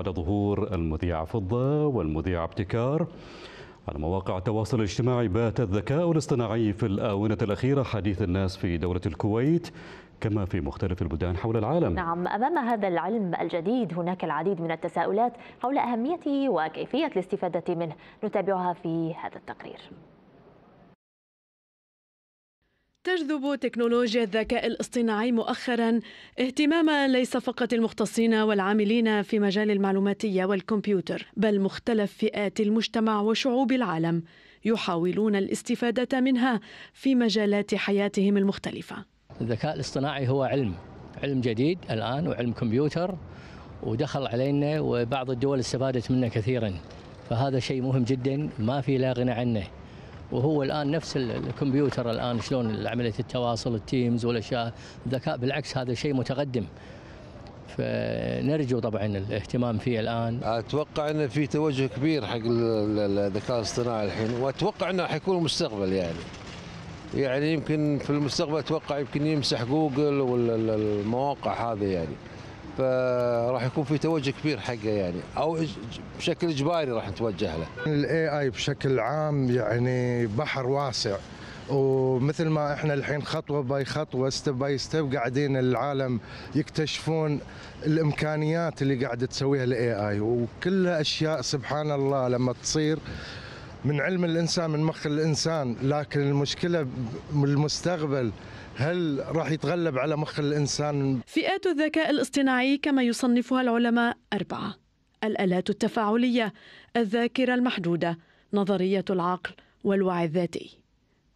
على ظهور المذيعة فضة والمذيعة ابتكار على مواقع التواصل الاجتماعي بات الذكاء الاصطناعي في الآونة الأخيرة حديث الناس في دولة الكويت كما في مختلف البلدان حول العالم نعم أمام هذا العلم الجديد هناك العديد من التساؤلات حول أهميته وكيفية الاستفادة منه نتابعها في هذا التقرير تجذب تكنولوجيا الذكاء الاصطناعي مؤخرا اهتمام ليس فقط المختصين والعاملين في مجال المعلوماتيه والكمبيوتر بل مختلف فئات المجتمع وشعوب العالم يحاولون الاستفاده منها في مجالات حياتهم المختلفه الذكاء الاصطناعي هو علم علم جديد الان وعلم كمبيوتر ودخل علينا وبعض الدول استفادت منه كثيرا فهذا شيء مهم جدا ما في لا غنى عنه وهو الان نفس الكمبيوتر الان شلون عمليه التواصل التيمز والاشياء الذكاء بالعكس هذا شيء متقدم فنرجو طبعا الاهتمام فيه الان اتوقع انه في توجه كبير حق الذكاء الاصطناعي الحين واتوقع انه حيكون المستقبل يعني يعني يمكن في المستقبل اتوقع يمكن يمسح جوجل والمواقع هذه يعني فراح آه، يكون في توجه كبير حقه يعني او بشكل اجباري راح نتوجه له. الاي اي بشكل عام يعني بحر واسع ومثل ما احنا الحين خطوه باي خطوه ستيب باي ستيب قاعدين العالم يكتشفون الامكانيات اللي قاعده تسويها الاي اي وكلها اشياء سبحان الله لما تصير من علم الانسان من مخ الانسان لكن المشكله بالمستقبل هل راح يتغلب على مخ الانسان فئات الذكاء الاصطناعي كما يصنفها العلماء اربعه الالات التفاعليه الذاكره المحدوده نظريه العقل والوعي الذاتي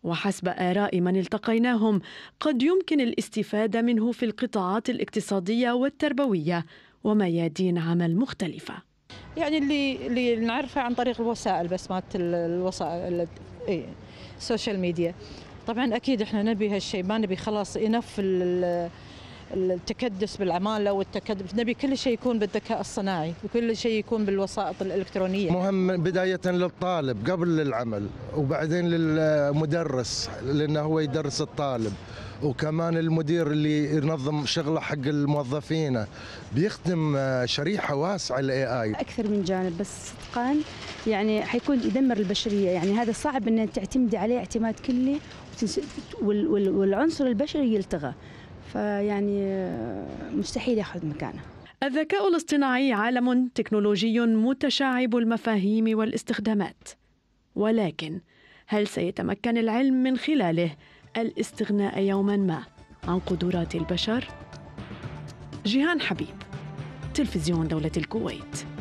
وحسب آراء من التقيناهم قد يمكن الاستفادة منه في القطاعات الاقتصادية والتربوية وميادين عمل مختلفة يعني اللي اللي نعرفه عن طريق الوسائل بس مات الوسائل اي السوشيال ميديا طبعا اكيد احنا نبي هالشيء ما نبي خلاص ينف التكدس بالعماله والتكدس نبي كل شيء يكون بالذكاء الصناعي وكل شيء يكون بالوسائط الالكترونيه مهم بدايه للطالب قبل العمل وبعدين للمدرس لانه هو يدرس الطالب وكمان المدير اللي ينظم شغله حق الموظفين بيخدم شريحه واسعه الاي اي اكثر من جانب بس صدقا يعني حيكون يدمر البشريه يعني هذا صعب ان تعتمدي عليه اعتماد كلي والعنصر البشري يلتغى فيعني مستحيل ياخذ مكانه الذكاء الاصطناعي عالم تكنولوجي متشعب المفاهيم والاستخدامات ولكن هل سيتمكن العلم من خلاله الاستغناء يوما ما عن قدرات البشر جيهان حبيب تلفزيون دوله الكويت